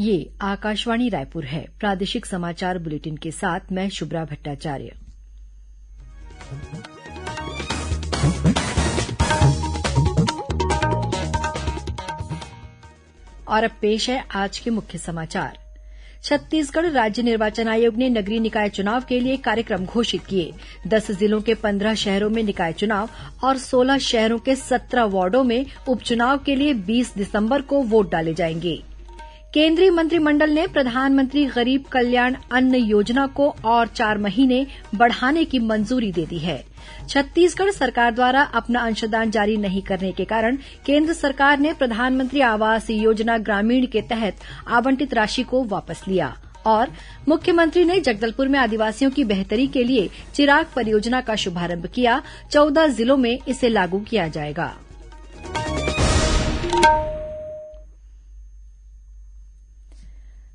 ये आकाशवाणी रायपुर है प्रादेशिक समाचार बुलेटिन के साथ मैं शुभ्रा भट्टाचार्य और अब पेश है आज के मुख्य समाचार छत्तीसगढ़ राज्य निर्वाचन आयोग ने नगरीय निकाय चुनाव के लिए कार्यक्रम घोषित किए दस जिलों के पंद्रह शहरों में निकाय चुनाव और सोलह शहरों के सत्रह वार्डो में उपचुनाव के लिए बीस दिसंबर को वोट डाले जाएंगे केंद्रीय मंत्रिमंडल ने प्रधानमंत्री गरीब कल्याण अन्न योजना को और चार महीने बढ़ाने की मंजूरी दे दी है छत्तीसगढ़ सरकार द्वारा अपना अंशदान जारी नहीं करने के कारण केंद्र सरकार ने प्रधानमंत्री आवास योजना ग्रामीण के तहत आवंटित राशि को वापस लिया और मुख्यमंत्री ने जगदलपुर में आदिवासियों की बेहतरी के लिए चिराग परियोजना का शुभारंभ किया चौदह जिलों में इसे लागू किया जाएगा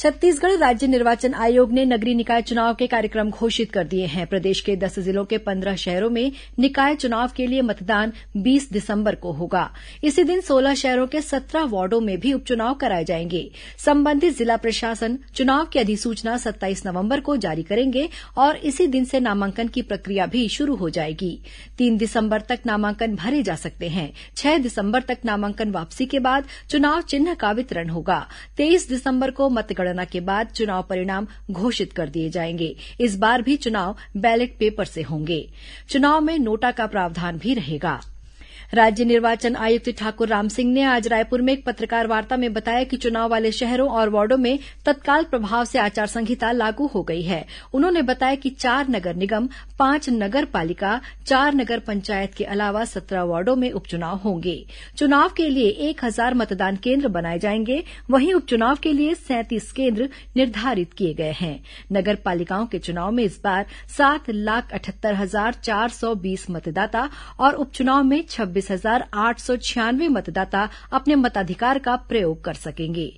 छत्तीसगढ़ राज्य निर्वाचन आयोग ने नगरीय निकाय चुनाव के कार्यक्रम घोषित कर दिए हैं प्रदेश के दस जिलों के पंद्रह शहरों में निकाय चुनाव के लिए मतदान बीस दिसंबर को होगा इसी दिन सोलह शहरों के सत्रह वार्डो में भी उपचुनाव कराए जाएंगे संबंधित जिला प्रशासन चुनाव की अधिसूचना सत्ताईस नवंबर को जारी करेंगे और इसी दिन से नामांकन की प्रक्रिया भी शुरू हो जाएगी तीन दिसंबर तक नामांकन भरे जा सकते हैं छह दिसंबर तक नामांकन वापसी के बाद चुनाव चिन्ह का वितरण होगा तेईस दिसंबर को मतगणना गणना के बाद चुनाव परिणाम घोषित कर दिए जाएंगे इस बार भी चुनाव बैलेट पेपर से होंगे चुनाव में नोटा का प्रावधान भी रहेगा राज्य निर्वाचन आयुक्त ठाकुर रामसिंह ने आज रायपुर में एक पत्रकारवार्ता में बताया कि चुनाव वाले शहरों और वार्डो में तत्काल प्रभाव से आचार संहिता लागू हो गई है उन्होंने बताया कि चार नगर निगम पांच नगर पालिका चार नगर पंचायत के अलावा सत्रह वार्डो में उपचुनाव होंगे चुनाव के लिए एक हजार मतदान केन्द्र बनाए जाएंगे वहीं उपचुनाव के लिए सैंतीस केन्द्र निर्धारित किए गए हैं नगर पालिकाओं के चुनाव में इस बार सात लाख अठहत्तर हजार चार सौ बीस मतदाता और उपचुनाव में छब्बीस चौवालीस हजार आठ सौ छियानवे मतदाता अपने मताधिकार का प्रयोग कर सकेंगे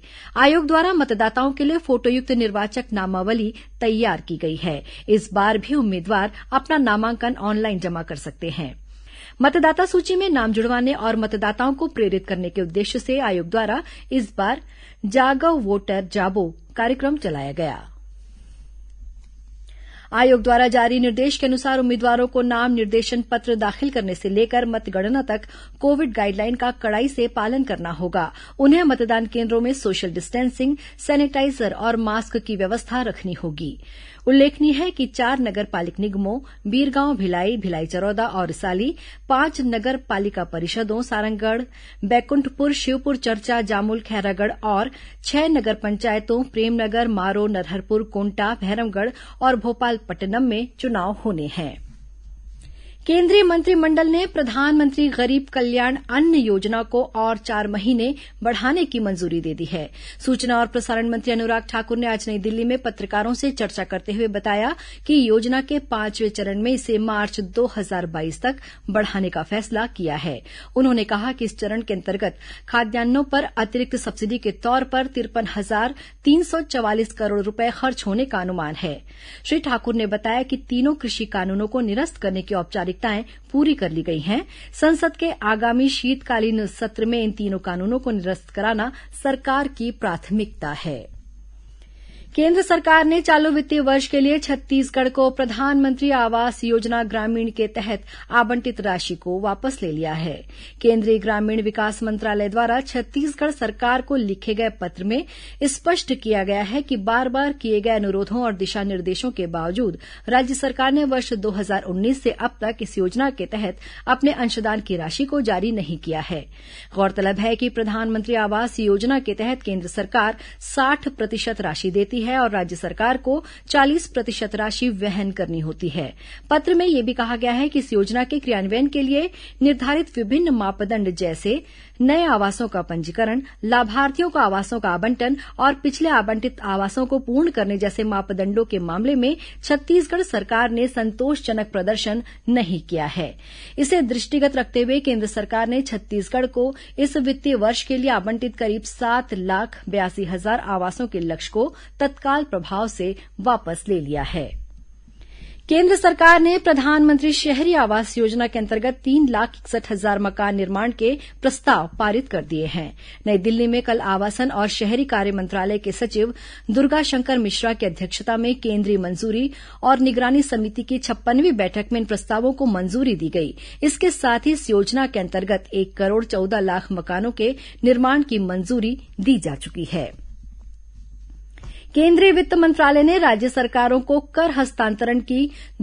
आयोग द्वारा मतदाताओं के लिए फोटोयुक्त निर्वाचक नामावली तैयार की गई है इस बार भी उम्मीदवार अपना नामांकन ऑनलाइन जमा कर सकते हैं मतदाता सूची में नाम जुड़वाने और मतदाताओं को प्रेरित करने के उद्देश्य से आयोग द्वारा इस बार जागव वोटर जाबो कार्यक्रम चलाया गया आयोग द्वारा जारी निर्देश के अनुसार उम्मीदवारों को नाम निर्देशन पत्र दाखिल करने से लेकर मतगणना तक कोविड गाइडलाइन का कड़ाई से पालन करना होगा उन्हें मतदान केन्द्रों में सोशल डिस्टेंसिंग सैनिटाइजर और मास्क की व्यवस्था रखनी होगीं उल्लेखनीय है कि चार नगर पालिक निगमों बीरगांव भिलाई भिलाई चरौदा और रिसाली पांच नगर पालिका परिषदों सारंगढ़ बैकुंठपुर शिवपुर चर्चा जामुल खैरागढ़ और छह नगर पंचायतों प्रेमनगर मारो नरहरपुर कोंटा भैरमगढ़ और भोपालपट्टनम में चुनाव होने हैं केंद्रीय मंत्रिमंडल ने प्रधानमंत्री गरीब कल्याण अन्न योजना को और चार महीने बढ़ाने की मंजूरी दे दी है सूचना और प्रसारण मंत्री अनुराग ठाकुर ने आज नई दिल्ली में पत्रकारों से चर्चा करते हुए बताया कि योजना के पांचवें चरण में इसे मार्च दो हजार बाईस तक बढ़ाने का फैसला किया है उन्होंने कहा कि इस चरण के अंतर्गत खाद्यान्नों पर अतिरिक्त सब्सिडी के तौर पर तिरपन हजार तीन सौ चवालीस करोड़ रूपये खर्च होने का अनुमान है श्री ठाकुर ने बताया कि तीनों कृषि कानूनों को निरस्त करने की औपचारिक प्राथमिकताएं पूरी कर ली गई हैं संसद के आगामी शीतकालीन सत्र में इन तीनों कानूनों को निरस्त कराना सरकार की प्राथमिकता है केन्द्र सरकार ने चालू वित्तीय वर्ष के लिए छत्तीसगढ़ को प्रधानमंत्री आवास योजना ग्रामीण के तहत आवंटित राशि को वापस ले लिया है केंद्रीय ग्रामीण विकास मंत्रालय द्वारा छत्तीसगढ़ सरकार को लिखे गए पत्र में स्पष्ट किया गया है कि बार बार किए गए अनुरोधों और दिशा निर्देशों के बावजूद राज्य सरकार ने वर्ष दो से अब तक इस योजना के तहत अपने अंशदान की राशि को जारी नहीं किया है गौरतलब है कि प्रधानमंत्री आवास योजना के तहत केन्द्र सरकार साठ प्रतिशत राशि देती है है और राज्य सरकार को चालीस प्रतिशत राशि वहन करनी होती है पत्र में यह भी कहा गया है कि इस योजना के क्रियान्वयन के लिए निर्धारित विभिन्न मापदंड जैसे नए आवासों का पंजीकरण लाभार्थियों को आवासों का आवंटन और पिछले आवंटित आवासों को पूर्ण करने जैसे मापदंडों के मामले में छत्तीसगढ़ सरकार ने संतोषजनक प्रदर्शन नहीं किया है इसे दृष्टिगत रखते हुए केन्द्र सरकार ने छत्तीसगढ़ को इस वित्तीय वर्ष के लिए आवंटित करीब सात लाख बयासी हजार आवासों के लक्ष्य को तत्काल प्रभाव से वापस ले लिया है केन्द्र सरकार ने प्रधानमंत्री शहरी आवास योजना के अंतर्गत तीन लाख इकसठ हजार मकान निर्माण के प्रस्ताव पारित कर दिए हैं नई दिल्ली में कल आवासन और शहरी कार्य मंत्रालय के सचिव दुर्गा शंकर मिश्रा की अध्यक्षता में केन्द्रीय मंजूरी और निगरानी समिति की छप्पनवीं बैठक में इन प्रस्तावों को मंजूरी दी गई इसके साथ ही इस योजना के अंतर्गत एक करोड़ चौदह लाख मकानों के निर्माण की मंजूरी दी जा चुकी है केंद्रीय वित्त मंत्रालय ने राज्य सरकारों को कर हस्तांतरण की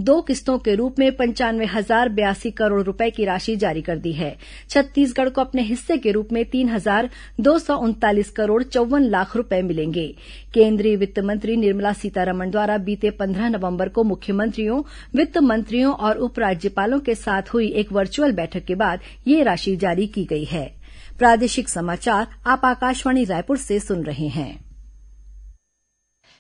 दो किस्तों के रूप में पंचानवे हजार बयासी करोड़ रूपये की राशि जारी कर दी है छत्तीसगढ़ को अपने हिस्से के रूप में तीन हजार दो सौ उनतालीस करोड़ चौवन लाख रूपये मिलेंगे केंद्रीय वित्त मंत्री निर्मला सीतारमण द्वारा बीते पंद्रह नवंबर को मुख्यमंत्रियों वित्त मंत्रियों और उपराज्यपालों के साथ हुई एक वर्चुअल बैठक के बाद यह राशि जारी की गई है प्रादेशिक समाचार आप आकाशवाणी रायपुर से सुन रहे हैं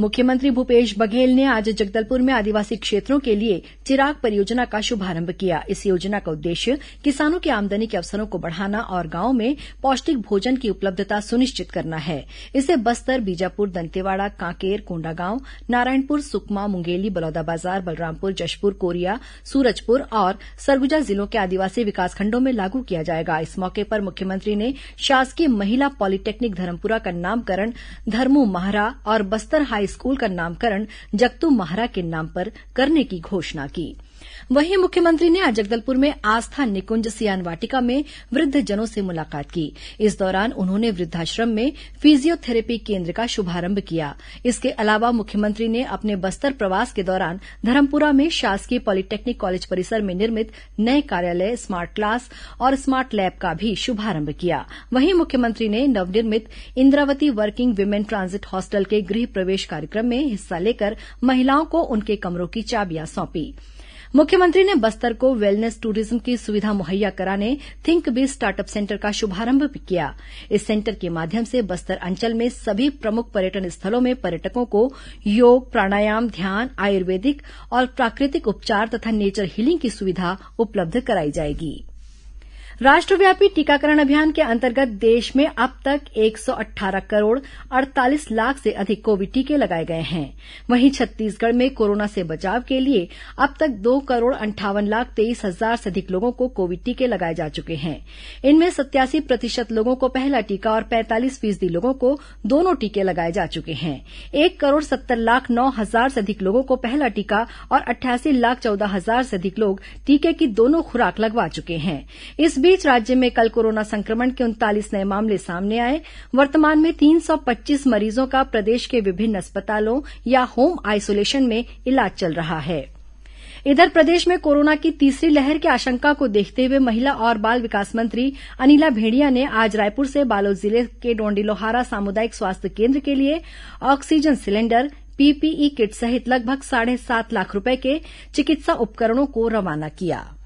मुख्यमंत्री भूपेश बघेल ने आज जगदलपुर में आदिवासी क्षेत्रों के लिए चिराग परियोजना का शुभारंभ किया इस योजना का उद्देश्य किसानों की आमदनी के अवसरों को बढ़ाना और गांवों में पौष्टिक भोजन की उपलब्धता सुनिश्चित करना है इसे बस्तर बीजापुर दंतेवाड़ा कांकेर कोंडागांव नारायणपुर सुकमा मुंगेली बलौदाबाजार बलरामपुर जशपुर कोरिया सूरजपुर और सरगुजा जिलों के आदिवासी विकासखंडों में लागू किया जाएगा इस मौके पर मुख्यमंत्री ने शासकीय महिला पॉलिटेक्निक धर्मपुरा का नामकरण धर्मू माहरा और बस्तर हाई हाईस्कूल का नामकरण जगतू महारा के नाम पर करने की घोषणा की वहीं मुख्यमंत्री ने आज जगदलपुर में आस्था निकुंज सियान वाटिका में वृद्धजनों से मुलाकात की इस दौरान उन्होंने वृद्धाश्रम में फिजियोथेरेपी केन्द्र का शुभारंभ किया इसके अलावा मुख्यमंत्री ने अपने बस्तर प्रवास के दौरान धरमपुरा में शासकीय पॉलिटेक्निक कॉलेज परिसर में निर्मित नये कार्यालय स्मार्ट क्लास और स्मार्ट लैब का भी शुभारंभ किया वहीं मुख्यमंत्री ने नवनिर्मित Indravati working women transit hostel के गृह प्रवेश कार्यक्रम में हिस्सा लेकर महिलाओं को उनके कमरों की चाबियां सौंपीं मुख्यमंत्री ने बस्तर को वेलनेस टूरिज्म की सुविधा मुहैया कराने थिंक बी स्टार्टअप सेंटर का शुभारंभ भी किया इस सेंटर के माध्यम से बस्तर अंचल में सभी प्रमुख पर्यटन स्थलों में पर्यटकों को योग प्राणायाम ध्यान आयुर्वेदिक और प्राकृतिक उपचार तथा नेचर हीलिंग की सुविधा उपलब्ध कराई जाएगी राष्ट्रव्यापी टीकाकरण अभियान के अंतर्गत देश में अब तक एक सौ अट्ठारह करोड़ अड़तालीस लाख से अधिक कोविड टीके लगाए गए हैं वहीं छत्तीसगढ़ में कोरोना से बचाव के लिए अब तक दो करोड़ अंठावन लाख तेईस हजार से अधिक लोगों को कोविड टीके लगाए जा चुके हैं इनमें सत्यासी प्रतिशत लोगों को पहला टीका और पैंतालीस फीसदी लोगों को दोनों टीके लगाए जा चुके हैं एक करोड़ सत्तर लाख नौ हजार से अधिक लोगों को पहला टीका और अट्ठासी लाख चौदह हजार से अधिक लोग टीके की दोनों खुराक लगवा चुके हैं इस बीच राज्य में कल कोरोना संक्रमण के उनतालीस नये मामले सामने आए वर्तमान में तीन सौ पच्चीस मरीजों का प्रदेश के विभिन्न अस्पतालों या होम आइसोलेशन में इलाज चल रहा है इधर प्रदेश में कोरोना की तीसरी लहर की आशंका को देखते हुए महिला और बाल विकास मंत्री अनिला भेंडिया ने आज रायपुर से बालोद जिले के डोंडीलोहारा सामुदायिक स्वास्थ्य केन्द्र के लिए ऑक्सीजन सिलेंडर पीपीई किट सहित लगभग साढ़े सात लाख रूपये के चिकित्सा उपकरणों को रवाना किया है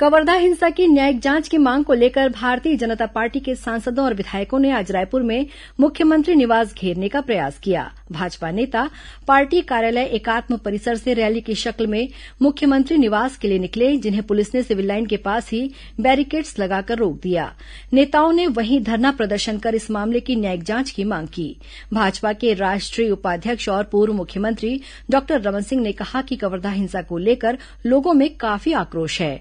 कवर्धा हिंसा की न्यायिक जांच की मांग को लेकर भारतीय जनता पार्टी के सांसदों और विधायकों ने आज रायपुर में मुख्यमंत्री निवास घेरने का प्रयास किया भाजपा नेता पार्टी कार्यालय एकात्म परिसर से रैली की शक्ल में मुख्यमंत्री निवास के लिए निकले जिन्हें पुलिस ने सिविल लाइन के पास ही बैरिकेड्स लगाकर रोक दिया नेताओं ने वहीं धरना प्रदर्शन कर इस मामले की न्यायिक जांच की मांग की भाजपा के राष्ट्रीय उपाध्यक्ष और पूर्व मुख्यमंत्री डॉक्टर रमन सिंह ने कहा कि कवर्धा हिंसा को लेकर लोगों में काफी आक्रोश है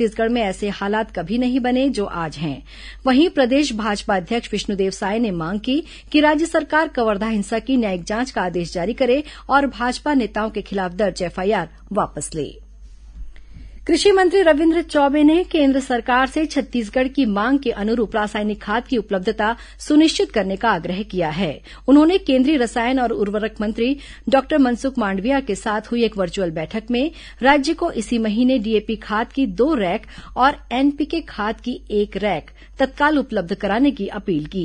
छत्तीसगढ़ में ऐसे हालात कभी नहीं बने जो आज हैं वहीं प्रदेश भाजपा अध्यक्ष विष्णुदेव साय ने मांग की कि राज्य सरकार कवर्धा हिंसा की न्यायिक जांच का आदेश जारी करे और भाजपा नेताओं के खिलाफ दर्ज एफआईआर वापस ले कृषि मंत्री रविन्द्र चौबे ने केन्द्र सरकार से छत्तीसगढ़ की मांग के अनुरूप रासायनिक खाद की उपलब्धता सुनिश्चित करने का आग्रह किया है उन्होंने केन्द्रीय रसायन और उर्वरक मंत्री डॉक्टर मनसुख मांडविया के साथ हुई एक वर्चुअल बैठक में राज्य को इसी महीने डीएपी खाद की दो रैक और एनपीके खाद की एक रैक तत्काल उपलब्ध कराने की अपील की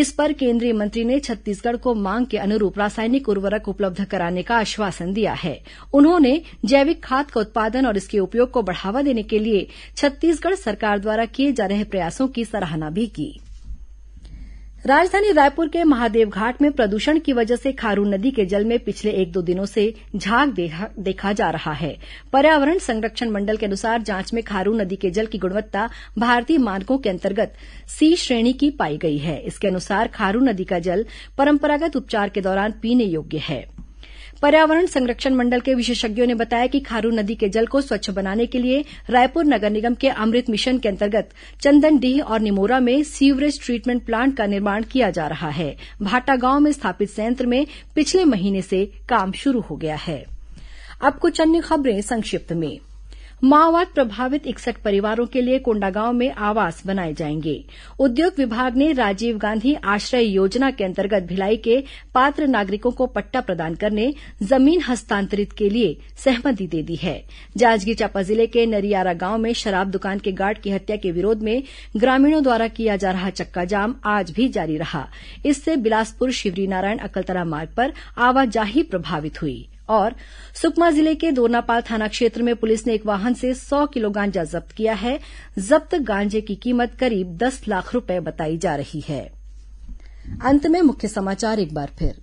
इस पर केंद्रीय मंत्री ने छत्तीसगढ़ को मांग के अनुरूप रासायनिक उर्वरक उपलब्ध कराने का आश्वासन दिया है उन्होंने जैविक खाद का उत्पादन और इसके उपयोग को को बढ़ावा देने के लिए छत्तीसगढ़ सरकार द्वारा किए जा रहे प्रयासों की सराहना भी की राजधानी रायपुर के महादेवघाट में प्रदूषण की वजह से खारून नदी के जल में पिछले एक दो दिनों से झाग देखा, देखा जा रहा है पर्यावरण संरक्षण मंडल के अनुसार जांच में खारून नदी के जल की गुणवत्ता भारतीय मानकों के अंतर्गत सी श्रेणी की पाई गई है इसके अनुसार खारून नदी का जल परंपरागत उपचार के दौरान पीने योग्य है पर्यावरण संरक्षण मंडल के विशेषज्ञों ने बताया कि खारून नदी के जल को स्वच्छ बनाने के लिए रायपुर नगर निगम के अमृत मिशन के अंतर्गत चंदनडीह और निमोरा में सीवरेज ट्रीटमेंट प्लांट का निर्माण किया जा रहा है भाटागांव में स्थापित संयंत्र में पिछले महीने से काम शुरू हो गया है अब कुछ अन्य खबरें संक्षिप्त में माओवाद प्रभावित इकसठ परिवारों के लिए कोंडागांव में आवास बनाए जाएंगे उद्योग विभाग ने राजीव गांधी आश्रय योजना के अंतर्गत भिलाई के पात्र नागरिकों को पट्टा प्रदान करने जमीन हस्तांतरित के लिए सहमति दे दी है जांजगीर चांपा जिले के नरियारा गांव में शराब दुकान के गार्ड की हत्या के विरोध में ग्रामीणों द्वारा किया जा रहा चक्काजाम आज भी जारी रहा इससे बिलासपुर शिवरीनारायण अकलतरा मार्ग पर आवाजाही प्रभावित हुई और सुकमा जिले के दोरनापाल थाना क्षेत्र में पुलिस ने एक वाहन से सौ किलो गांजा जब्त किया है जब्त गांजे की कीमत करीब दस लाख रूपये बताई जा रही है अंत में मुख्य समाचार एक बार फिर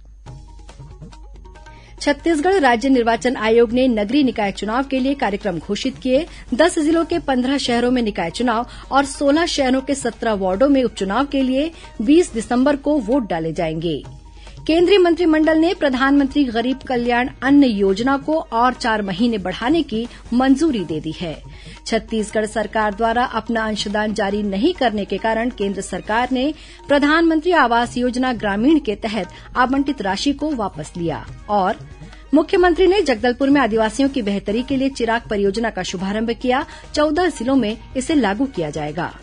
छत्तीसगढ़ राज्य निर्वाचन आयोग ने नगरीय निकाय चुनाव के लिए कार्यक्रम घोषित किए दस जिलों के पंद्रह शहरों में निकाय चुनाव और सोलह शहरों के सत्रह वार्डो में उपचुनाव के लिए बीस दिसंबर को वोट डाले जाएंगे केंद्रीय मंत्रिमंडल ने प्रधानमंत्री गरीब कल्याण अन्न योजना को और चार महीने बढ़ाने की मंजूरी दे दी है छत्तीसगढ़ सरकार द्वारा अपना अंशदान जारी नहीं करने के कारण केंद्र सरकार ने प्रधानमंत्री आवास योजना ग्रामीण के तहत आवंटित राशि को वापस लिया और मुख्यमंत्री ने जगदलपुर में आदिवासियों की बेहतरी के लिए चिराग परियोजना का शुभारंभ किया चौदह जिलों में इसे लागू किया जाएगा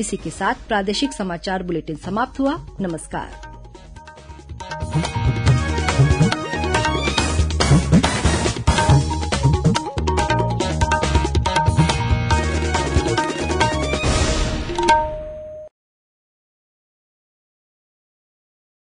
इसी के साथ प्रादेशिक समाचार बुलेटिन समाप्त हुआ नमस्कार